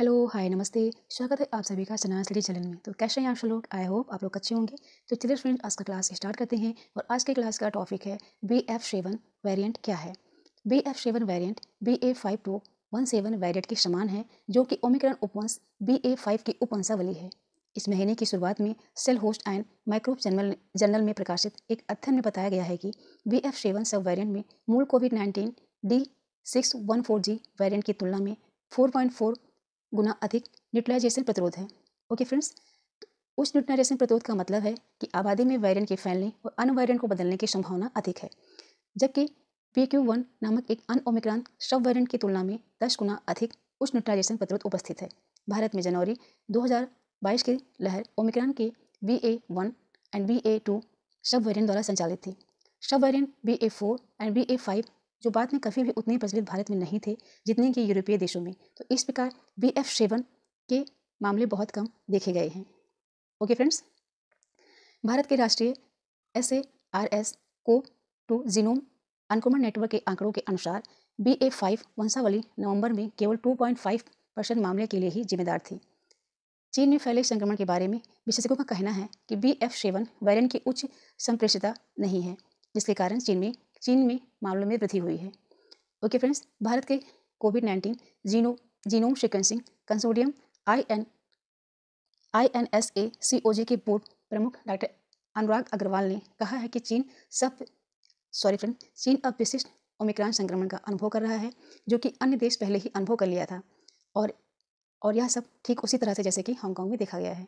hello hi नमस्ते स्वागत है आप सभी का सना स्टडी चैनल में तो कैसे हैं आप लोग आई होप आप लोग अच्छे होंगे तो चलिए फ्रेंड्स आज का क्लास स्टार्ट करते हैं और आज के क्लास का टॉपिक है बी एफ सेवन वेरियंट क्या है B F seven variant B A five two one seven variant के समान है जो कि ओमिक्रन उपवंश बी ए फाइव की उपवंशावली है इस महीने की शुरुआत में cell host and microbe journal journal में प्रकाशित एक अध्ययन में बताया गया है कि B F seven sub variant में मूल COVID nineteen D six one four G variant की तुलना में फोर पॉइंट फोर गुना अधिक न्यूट्रलाइजेशन प्रतिरोध है ओके फ्रेंड्स उस न्यूट्रलाइजेशन प्रतिरोध का मतलब है कि आबादी में वायरन के फैलने और अनवायरन को बदलने की संभावना अधिक है जबकि पी क्यू वन नामक एक अन ओमिक्रांत सब वायरन की तुलना में दस गुना अधिक उच्च न्यूट्रलाइजेशन प्रतिरोध उपस्थित है भारत में जनवरी 2022 की लहर ओमिक्रॉन के B A one and B A two sub variant द्वारा संचालित थी sub variant B A four and B A five जो बाद में कभी भी उतने प्रचलित भारत में नहीं थे जितने कि यूरोपीय देशों में तो इस प्रकार बी एफ सेवन के मामले बहुत कम देखे गए हैं ओके फ्रेंड्स भारत के राष्ट्रीय S A R S CoV two genome uncommon network के आंकड़ों के अनुसार बी ए फाइव वंशावली नवंबर में केवल टू पॉइंट फाइव परसेंट मामले के लिए ही जिम्मेदार थी चीन में फैले संक्रमण के बारे में विशेषज्ञों का कहना है कि बी एफ सेवन वायरन की उच्च संप्रेषिता नहीं है जिसके कारण चीन में चीन में मामलों में वृद्धि हुई है ओके फ्रेंड्स भारत के COVID nineteen geno genome sequencing consortium I N I N S A C O G के बोर्ड प्रमुख डॉक्टर अनुराग अग्रवाल ने कहा है कि चीन सब सॉरी फ्रेंड चीन अब विशिष्ट ओमिक्रॉन संक्रमण का अनुभव कर रहा है जो कि अन्य देश पहले ही अनुभव कर लिया था और और यह सब ठीक उसी तरह से जैसे कि हांगकांग में देखा गया है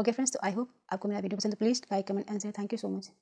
ओके फ्रेंड्स तो आई होप आपको मेरा वीडियो पसंद प्लीज़ लाइक कमेंट एंड से थैंक यू सो मच